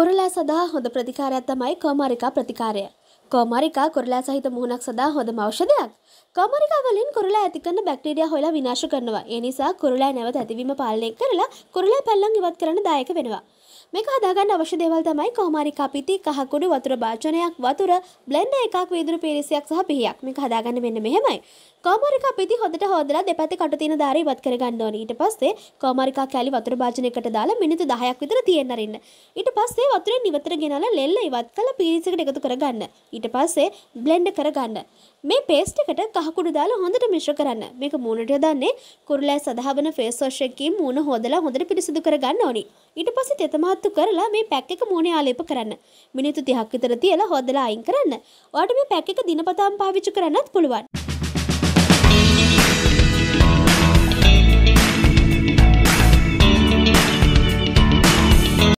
කොරලා සඳහා හොඳ ප්‍රතිකාරයක් තමයි කෝමාරිකා ප්‍රතිකාරය. කෝමාරිකා කොරලා සහිත මුහුණක් සඳහා හොඳම ඖෂධයක්. කෝමාරිකා වලින් කොරලා ඇති කරන බැක්ටීරියා හොයලා විනාශ කරනවා. ඒ නිසා කොරලා නැවත ඇතිවීම පාලනය කරලා කොරලා පැල්ලම් ඉවත් කරන්න දායක වෙනවා. මේක හදාගන්න අවශ්‍ය දේවල් තමයි කොහොමරි කපිති කහකුඩු වතුර භාජනයක් වතුර බ්ලෙන්ඩර් එකක් වීදුරු පීරිසියක් සහ පිහියක් මේක හදාගන්න මෙන්න මෙහෙමයි කෝමරික පිති හොඳට හොදලා දෙපැති කට තියෙන දාරේ ඉවත් කරගන්න ඕනේ. ඊට පස්සේ කෝමරිකා කැලි වතුර භාජනයකට දාලා මිනිත්තු 10ක් විතර තියෙන්න අරින්න. ඊට පස්සේ වතුරෙන් ඉවතට ගෙනලා ලෙල්ල ඉවත් කරලා පීරිසයකට එකතු කරගන්න. ඊට පස්සේ බ්ලෙන්ඩ් කරගන්න. මේ පේස්ට් එකට කහකුඩු දාලා හොඳට මිශ්‍ර කරන්න. මේක මූණට යොදන්නේ කුරුලෑ සදහවන ෆේස් වොෂ් එකකින් මූණ හොදලා හොඳට පිරිසිදු කරගන්න ඕනේ. ඊට පස්සේ තෙතමාත්තු කරලා මේ පැක් එක මූණේ ආලේප කරන්න. මිනිත්තු 30ක් විතර තියලා හොදලා අයින් කරන්න. ඔයාලට මේ පැක් එක දිනපතාම පාවිච්චි කරන්නත් පුළුවන්.